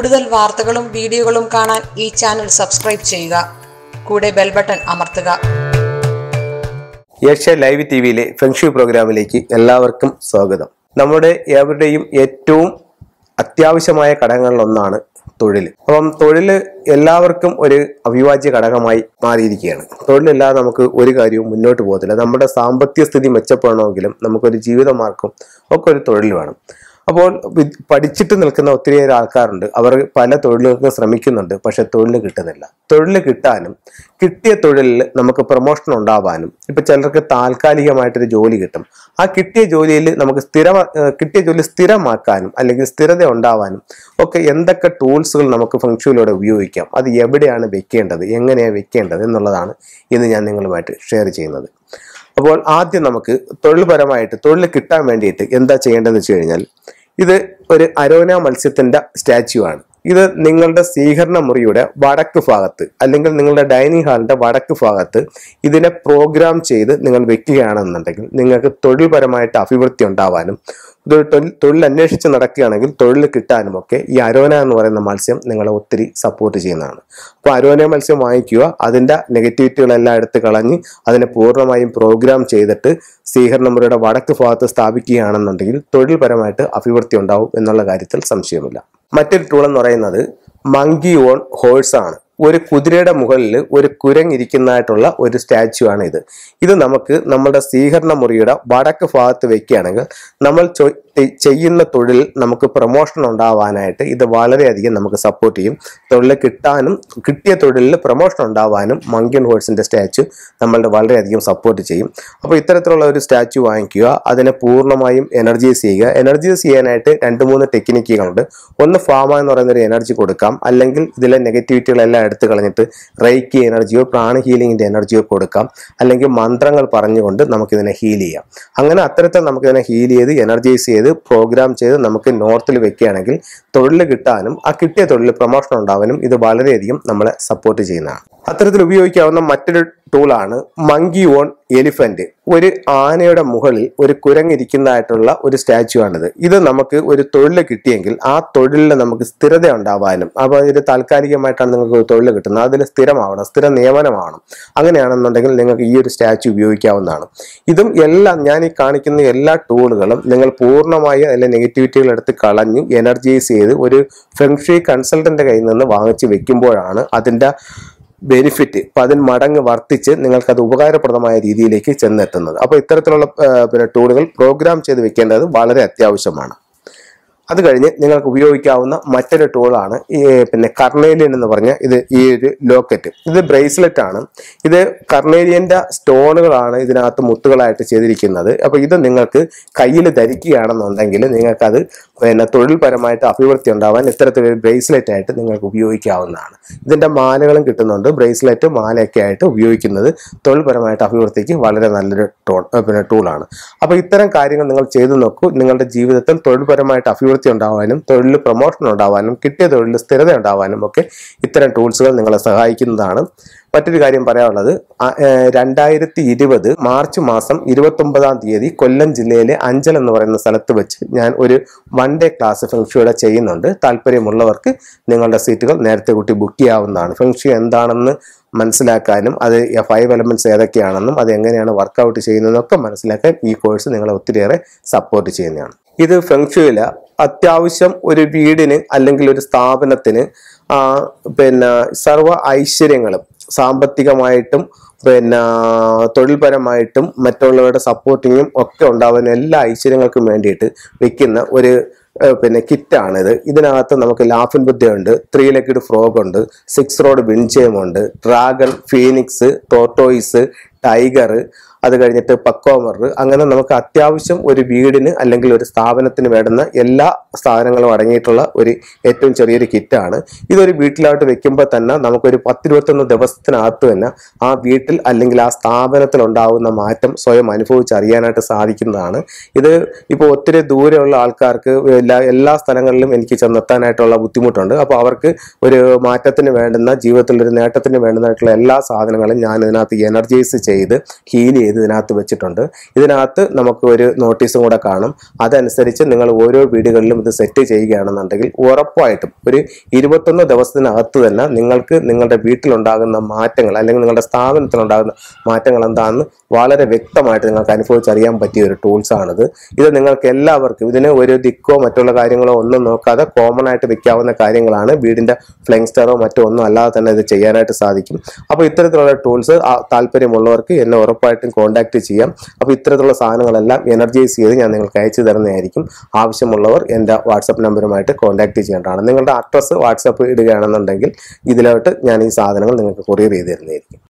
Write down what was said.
കൂടുതൽ വാർത്തകളും വീഡിയോകളും കാണാൻ ഈ ചാനൽ സബ്സ്ക്രൈബ് ചെയ്യുക കൂടെ ബെൽ ബട്ടൺ അമർത്തുക ഏഷ്യ ലൈവ് ടി വിയിലെ ഫെങ്ഷു പ്രോഗ്രാമിലേക്ക് എല്ലാവർക്കും സ്വാഗതം നമ്മുടെ ഏവരുടെയും ഏറ്റവും അത്യാവശ്യമായ ഘടകങ്ങളിലൊന്നാണ് തൊഴിൽ അപ്പം തൊഴിൽ എല്ലാവർക്കും ഒരു അവിഭാജ്യ ഘടകമായി മാറിയിരിക്കുകയാണ് തൊഴിലില്ലാതെ നമുക്ക് ഒരു കാര്യവും മുന്നോട്ട് പോകത്തില്ല നമ്മുടെ സാമ്പത്തിക സ്ഥിതി മെച്ചപ്പെടണമെങ്കിലും നമുക്കൊരു ജീവിതമാർഗം ഒക്കെ ഒരു തൊഴിൽ വേണം അപ്പോൾ പഠിച്ചിട്ട് നിൽക്കുന്ന ഒത്തിരിയേറെ ആൾക്കാരുണ്ട് അവർ പല തൊഴിലുകൾക്ക് ശ്രമിക്കുന്നുണ്ട് പക്ഷെ തൊഴിൽ കിട്ടുന്നില്ല തൊഴിൽ കിട്ടാനും കിട്ടിയ തൊഴിലിൽ നമുക്ക് പ്രൊമോഷൻ ഉണ്ടാവാനും ഇപ്പം ചിലർക്ക് താൽക്കാലികമായിട്ടൊരു ജോലി കിട്ടും ആ കിട്ടിയ ജോലിയിൽ നമുക്ക് സ്ഥിര കിട്ടിയ ജോലി സ്ഥിരമാക്കാനും അല്ലെങ്കിൽ സ്ഥിരത ഉണ്ടാവാനും ഒക്കെ എന്തൊക്കെ ടൂൾസുകൾ നമുക്ക് ഫംഗ്ഷനിലൂടെ ഉപയോഗിക്കാം അത് എവിടെയാണ് വെക്കേണ്ടത് എങ്ങനെയാണ് വെക്കേണ്ടത് എന്നുള്ളതാണ് ഇന്ന് ഞാൻ നിങ്ങളുമായിട്ട് ഷെയർ ചെയ്യുന്നത് അപ്പോൾ ആദ്യം നമുക്ക് തൊഴിൽപരമായിട്ട് തൊഴിൽ കിട്ടാൻ വേണ്ടിയിട്ട് എന്താ ചെയ്യേണ്ടതെന്ന് വെച്ച് കഴിഞ്ഞാൽ ഇത് ഒരു അരോന മത്സ്യത്തിൻ്റെ സ്റ്റാച്യു ആണ് ഇത് നിങ്ങളുടെ സ്വീകരണ മുറിയുടെ വടക്ക് ഭാഗത്ത് അല്ലെങ്കിൽ നിങ്ങളുടെ ഡൈനിങ് ഹാളിൻ്റെ വടക്ക് ഭാഗത്ത് ഇതിനെ പ്രോഗ്രാം ചെയ്ത് നിങ്ങൾ വെക്കുകയാണെന്നുണ്ടെങ്കിൽ നിങ്ങൾക്ക് തൊഴിൽപരമായിട്ട് അഭിവൃദ്ധി ഉണ്ടാവാനും തൊഴിൽ അന്വേഷിച്ച് നടക്കുകയാണെങ്കിൽ തൊഴിൽ കിട്ടാനും ഒക്കെ ഈ അരോന എന്ന് പറയുന്ന മത്സ്യം നിങ്ങളെ ഒത്തിരി സപ്പോർട്ട് ചെയ്യുന്നതാണ് അപ്പോൾ അരോന മത്സ്യം വാങ്ങിക്കുക അതിൻ്റെ നെഗറ്റിവിറ്റികളെല്ലാം എടുത്ത് കളഞ്ഞ് അതിനെ പൂർണ്ണമായും പ്രോഗ്രാം ചെയ്തിട്ട് സ്വീകരണ മുറിയുടെ വടക്ക് ഭാഗത്ത് സ്ഥാപിക്കുകയാണെന്നുണ്ടെങ്കിൽ തൊഴിൽപരമായിട്ട് അഭിവൃദ്ധി ഉണ്ടാവും എന്നുള്ള കാര്യത്തിൽ സംശയമില്ല മറ്റൊരു ടൂൾ എന്ന് പറയുന്നത് മങ്കി ഓൺ ഹോഴ്സ് ആണ് ഒരു കുതിരയുടെ മുകളിൽ ഒരു കുരങ്ങിരിക്കുന്നതായിട്ടുള്ള ഒരു സ്റ്റാച്ചു ആണ് ഇത് ഇത് നമുക്ക് നമ്മുടെ സ്വീകരണ മുറിയുടെ വടക്ക് ഭാഗത്ത് വെക്കുകയാണെങ്കിൽ നമ്മൾ ചെയ്യുന്ന തൊഴിൽ നമുക്ക് പ്രൊമോഷൻ ഉണ്ടാവാനായിട്ട് ഇത് വളരെയധികം നമുക്ക് സപ്പോർട്ട് ചെയ്യും തൊഴിൽ കിട്ടാനും കിട്ടിയ തൊഴിലിൽ പ്രൊമോഷൻ ഉണ്ടാവാനും മങ്കിയൻ ഹോഴ്സിൻ്റെ സ്റ്റാച്ചു നമ്മളുടെ വളരെയധികം സപ്പോർട്ട് ചെയ്യും അപ്പോൾ ഇത്തരത്തിലുള്ള ഒരു സ്റ്റാച്ചു വാങ്ങിക്കുക അതിനെ പൂർണ്ണമായും എനർജൈസ് ചെയ്യുക എനർജൈസ് ചെയ്യാനായിട്ട് രണ്ട് മൂന്ന് ടെക്നിക്കുകളുണ്ട് ഒന്ന് ഫാമ എന്ന് പറയുന്ന ഒരു എനർജി കൊടുക്കാം അല്ലെങ്കിൽ ഇതിലെ നെഗറ്റിവിറ്റികളെല്ലാം എടുത്തു കളഞ്ഞിട്ട് റൈക്കി എനർജിയോ പ്രാണ ഹീലിങ്ങിൻ്റെ എനർജിയോ കൊടുക്കാം അല്ലെങ്കിൽ മന്ത്രങ്ങൾ പറഞ്ഞുകൊണ്ട് നമുക്കിതിനെ ഹീൽ ചെയ്യാം അങ്ങനെ അത്തരത്തിൽ നമുക്കിതിനെ ഹീൽ ചെയ്ത് എനർജൈസ് ചെയ്ത് പ്രോഗ്രാം ചെയ്ത് നമുക്ക് നോർത്തിൽ വെക്കുകയാണെങ്കിൽ തൊഴിൽ കിട്ടാനും ആ കിട്ടിയ തൊഴിൽ പ്രൊമോഷൻ ഉണ്ടാവാനും ഇത് വളരെയധികം നമ്മളെ സപ്പോർട്ട് ചെയ്യുന്നതാണ് അത്തരത്തിൽ ഉപയോഗിക്കാവുന്ന മറ്റൊരു ടൂളാണ് മങ്കി ഓൺ എലിഫന്റ് ഒരു ആനയുടെ മുകളിൽ ഒരു കുരങ്ങിരിക്കുന്നതായിട്ടുള്ള ഒരു സ്റ്റാച്ചു ആണിത് ഇത് നമുക്ക് ഒരു തൊഴിൽ കിട്ടിയെങ്കിൽ ആ തൊഴിലിൽ നമുക്ക് സ്ഥിരത ഉണ്ടാവാനും അപ്പോൾ ഇത് താൽക്കാലികമായിട്ടാണ് നിങ്ങൾക്ക് തൊഴിൽ ലെവലിൽ കിട്ടുന്നത് അതിൽ സ്ഥിരമാവണം സ്ഥിര നിയമനമാവണം അങ്ങനെയാണെന്നുണ്ടെങ്കിൽ നിങ്ങൾക്ക് ഈ ഒരു സ്റ്റാച്ചു ഉപയോഗിക്കാവുന്നതാണ് ഇതും എല്ലാം ഞാൻ ഈ കാണിക്കുന്ന എല്ലാ ടൂളുകളും നിങ്ങൾ പൂർണ്ണമായി അതിലെ നെഗറ്റിവിറ്റികൾ എടുത്ത് കളഞ്ഞ് എനർജൈസ് ചെയ്ത് ഒരു ഫെങ്ഷി കൺസൾട്ടൻ്റെ കയ്യിൽ നിന്ന് വാങ്ങിച്ച് വെക്കുമ്പോഴാണ് അതിൻ്റെ ബെനിഫിറ്റ് പതിന് മടങ്ങ് വർദ്ധിച്ച് നിങ്ങൾക്കത് ഉപകാരപ്രദമായ രീതിയിലേക്ക് ചെന്നെത്തുന്നത് അപ്പോൾ ഇത്തരത്തിലുള്ള പിന്നെ ടൂളുകൾ പ്രോഗ്രാം ചെയ്ത് വെക്കേണ്ടത് വളരെ അത്യാവശ്യമാണ് അത് കഴിഞ്ഞ് നിങ്ങൾക്ക് ഉപയോഗിക്കാവുന്ന മറ്റൊരു ടൂളാണ് ഈ പിന്നെ കർണേലിയൻ എന്ന് പറഞ്ഞ ഇത് ഈ ഒരു ലോക്കറ്റ് ഇത് ബ്രേസ്ലെറ്റ് ആണ് ഇത് കർണേലിയൻ്റെ സ്റ്റോണുകളാണ് ഇതിനകത്ത് മുത്തുകളായിട്ട് ചെയ്തിരിക്കുന്നത് അപ്പോൾ ഇത് നിങ്ങൾക്ക് കയ്യിൽ ധരിക്കുകയാണെന്നുണ്ടെങ്കിൽ നിങ്ങൾക്കത് പിന്നെ തൊഴിൽപരമായിട്ട് അഭിവൃദ്ധി ഉണ്ടാവാൻ ഇത്തരത്തിലൊരു ബ്രേസ്ലെറ്റ് ആയിട്ട് നിങ്ങൾക്ക് ഉപയോഗിക്കാവുന്നതാണ് ഇതിൻ്റെ മാലകളും കിട്ടുന്നുണ്ട് ബ്രേസ്ലെറ്റ് മാലയൊക്കെ ആയിട്ട് ഉപയോഗിക്കുന്നത് തൊഴിൽപരമായിട്ട് അഭിവൃദ്ധിക്ക് വളരെ നല്ലൊരു ടൂൾ പിന്നെ ടൂളാണ് അപ്പോൾ ഇത്തരം കാര്യങ്ങൾ നിങ്ങൾ ചെയ്തു നോക്കൂ നിങ്ങളുടെ ജീവിതത്തിൽ തൊഴിൽപരമായിട്ട് അഭിവൃദ്ധി അഭിവൃദ്ധി ഉണ്ടാവാനും തൊഴിലിൽ പ്രൊമോഷൻ ഉണ്ടാവാനും കിട്ടിയ തൊഴിലിൽ സ്ഥിരത ഉണ്ടാവാനും ഒക്കെ ഇത്തരം ടൂൾസുകൾ നിങ്ങളെ സഹായിക്കുന്നതാണ് മറ്റൊരു കാര്യം പറയാനുള്ളത് രണ്ടായിരത്തി ഇരുപത് മാർച്ച് മാസം ഇരുപത്തൊമ്പതാം തീയതി കൊല്ലം ജില്ലയിലെ അഞ്ചൽ എന്ന് പറയുന്ന സ്ഥലത്ത് വെച്ച് ഞാൻ ഒരു വൺ ഡേ ക്ലാസ് ഫെങ്ഷിയുടെ ചെയ്യുന്നുണ്ട് താല്പര്യമുള്ളവർക്ക് നിങ്ങളുടെ സീറ്റുകൾ നേരത്തെ കൂട്ടി ബുക്ക് ചെയ്യാവുന്നതാണ് ഫെങ്ഷി എന്താണെന്ന് മനസ്സിലാക്കാനും അത് ഫൈവ് എലമെൻറ്റ്സ് ഏതൊക്കെയാണെന്നും അത് എങ്ങനെയാണ് വർക്കൗട്ട് ചെയ്യുന്നതെന്നൊക്കെ മനസ്സിലാക്കാൻ ഈ കോഴ്സ് നിങ്ങളെ ഒത്തിരിയേറെ സപ്പോർട്ട് ചെയ്യുന്നതാണ് ഇത് ഫെങ്ഷുയില അത്യാവശ്യം ഒരു വീടിന് അല്ലെങ്കിൽ ഒരു സ്ഥാപനത്തിന് പിന്നെ സർവ ഐശ്വര്യങ്ങളും സാമ്പത്തികമായിട്ടും പിന്നെ തൊഴിൽപരമായിട്ടും മറ്റുള്ളവരുടെ സപ്പോർട്ടിങ്ങും ഒക്കെ ഉണ്ടാവുന്ന എല്ലാ ഐശ്വര്യങ്ങൾക്കും വേണ്ടിയിട്ട് വിൽക്കുന്ന ഒരു പിന്നെ കിറ്റാണിത് ഇതിനകത്ത് നമുക്ക് ലാഫിൻ ബുദ്ധിയുണ്ട് ത്രീ ലെക്കിഡ് ഫ്രോഗ് ഉണ്ട് സിക്സ് റോഡ് വിൻചയമുണ്ട് ഡ്രാഗൺ ഫീനിക്സ് ടോട്ടോയിസ് ടൈഗർ അത് കഴിഞ്ഞിട്ട് പക്കോമർ അങ്ങനെ നമുക്ക് അത്യാവശ്യം ഒരു വീടിന് അല്ലെങ്കിൽ ഒരു സ്ഥാപനത്തിന് വേണ്ടുന്ന എല്ലാ സാധനങ്ങളും അടങ്ങിയിട്ടുള്ള ഒരു ഏറ്റവും ചെറിയൊരു കിറ്റാണ് ഇതൊരു വീട്ടിലോട്ട് വെക്കുമ്പോൾ തന്നെ നമുക്കൊരു പത്തിരുപത്തൊന്ന് ദിവസത്തിനകത്ത് തന്നെ ആ വീട്ടിൽ അല്ലെങ്കിൽ ആ സ്ഥാപനത്തിൽ ഉണ്ടാകുന്ന മാറ്റം സ്വയം അനുഭവിച്ചറിയാനായിട്ട് സാധിക്കുന്നതാണ് ഇത് ഇപ്പോൾ ഒത്തിരി ദൂരെയുള്ള ആൾക്കാർക്ക് എല്ലാ എല്ലാ സ്ഥലങ്ങളിലും എനിക്ക് ചെന്നെത്താനായിട്ടുള്ള ബുദ്ധിമുട്ടുണ്ട് അപ്പോൾ അവർക്ക് ഒരു മാറ്റത്തിന് വേണ്ടുന്ന ജീവിതത്തിൽ ഒരു നേട്ടത്തിന് വേണ്ടുന്നതായിട്ടുള്ള എല്ലാ സാധനങ്ങളും ഞാൻ ഇതിനകത്ത് എനർജൈസ് ചെയ്ത് ഹീൽ ചെയ്ത് ഇതിനകത്ത് വെച്ചിട്ടുണ്ട് ഇതിനകത്ത് നമുക്ക് ഒരു നോട്ടീസും കൂടെ കാണും അതനുസരിച്ച് നിങ്ങൾ ഓരോ വീടുകളിലും ഇത് സെറ്റ് ചെയ്യുകയാണെന്നുണ്ടെങ്കിൽ ഉറപ്പായിട്ടും ഒരു ഇരുപത്തൊന്ന് ദിവസത്തിനകത്ത് തന്നെ നിങ്ങൾക്ക് നിങ്ങളുടെ വീട്ടിലുണ്ടാകുന്ന മാറ്റങ്ങൾ അല്ലെങ്കിൽ നിങ്ങളുടെ സ്ഥാപനത്തിലുണ്ടാകുന്ന മാറ്റങ്ങൾ എന്താണെന്ന് വളരെ വ്യക്തമായിട്ട് നിങ്ങൾക്ക് അനുഭവിച്ചറിയാൻ പറ്റിയ ഒരു ടൂൾസാണിത് ഇത് നിങ്ങൾക്ക് എല്ലാവർക്കും ഇതിന് ഒരു ദിക്കോ മറ്റുള്ള കാര്യങ്ങളോ ഒന്നും നോക്കാതെ കോമൺ ആയിട്ട് വിൽക്കാവുന്ന കാര്യങ്ങളാണ് വീടിൻ്റെ ഫ്ലെങ്സ്റ്ററോ മറ്റോ ഒന്നും അല്ലാതെ തന്നെ ഇത് ചെയ്യാനായിട്ട് സാധിക്കും അപ്പോൾ ഇത്തരത്തിലുള്ള ടൂൾസ് താല്പര്യമുള്ളവർ വേണ്ടവർക്ക് എന്നെ ഉറപ്പായിട്ടും കോണ്ടാക്ട് ചെയ്യാം അപ്പോൾ ഇത്തരത്തിലുള്ള സാധനങ്ങളെല്ലാം എനർജൈസ് ചെയ്ത് ഞാൻ നിങ്ങൾക്ക് അയച്ചു തരുന്നതായിരിക്കും ആവശ്യമുള്ളവർ എൻ്റെ വാട്സപ്പ് നമ്പറുമായിട്ട് കോൺടാക്ട് ചെയ്യേണ്ടതാണ് നിങ്ങളുടെ അഡ്രസ്സ് വാട്സപ്പ് ഇടുകയാണെന്നുണ്ടെങ്കിൽ ഇതിലോട്ട് ഞാൻ ഈ സാധനങ്ങൾ നിങ്ങൾക്ക് കൊറിയർ ചെയ്ത് തരുന്നതായിരിക്കും